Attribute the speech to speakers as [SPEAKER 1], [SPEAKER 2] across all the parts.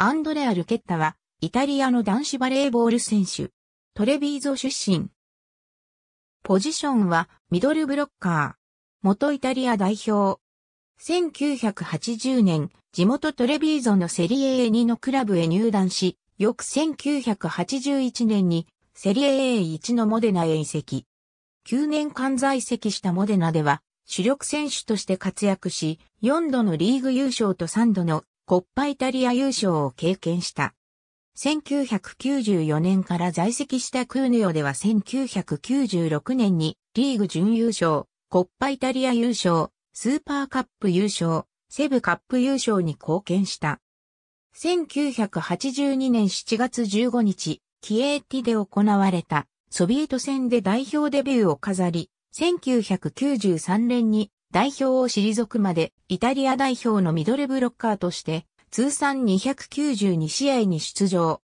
[SPEAKER 1] アンドレア・ルケッタは、イタリアの男子バレーボール選手。トレビーゾ出身。ポジションは、ミドルブロッカー。元イタリア代表。1980年、地元トレビーゾのセリエ A2 のクラブへ入団し、翌1981年にセリエ A1 のモデナへ移籍。9年間在籍したモデナでは主力選手として活躍し、4度のリーグ優勝と3度のコッパイタリア優勝を経験した。1994年から在籍したクーネオでは1996年にリーグ準優勝、コッパイタリア優勝、スーパーカップ優勝、セブカップ優勝に貢献した。1982年7月15日、キエーティで行われたソビエト戦で代表デビューを飾り、1993年に代表を退くまで、イタリア代表のミドルブロッカーとして、通算292試合に出場。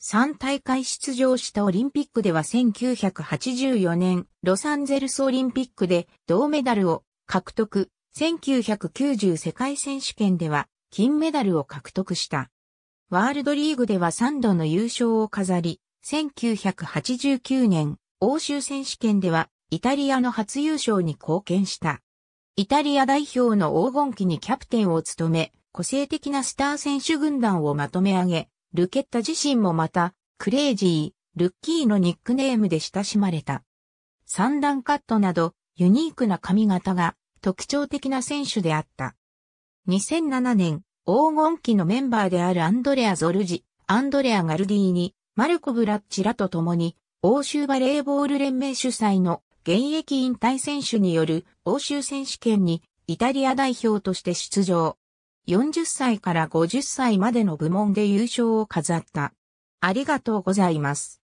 [SPEAKER 1] 3大会出場したオリンピックでは1984年、ロサンゼルスオリンピックで銅メダルを獲得、1990世界選手権では金メダルを獲得した。ワールドリーグでは3度の優勝を飾り、1989年、欧州選手権ではイタリアの初優勝に貢献した。イタリア代表の黄金期にキャプテンを務め、個性的なスター選手軍団をまとめ上げ、ルケッタ自身もまた、クレイジー、ルッキーのニックネームで親しまれた。三段カットなど、ユニークな髪型が特徴的な選手であった。2007年、黄金期のメンバーであるアンドレア・ゾルジ、アンドレア・ガルディーニ、マルコ・ブラッチらと共に、欧州バレーボール連盟主催の現役引退選手による欧州選手権にイタリア代表として出場。40歳から50歳までの部門で優勝を飾った。ありがとうございます。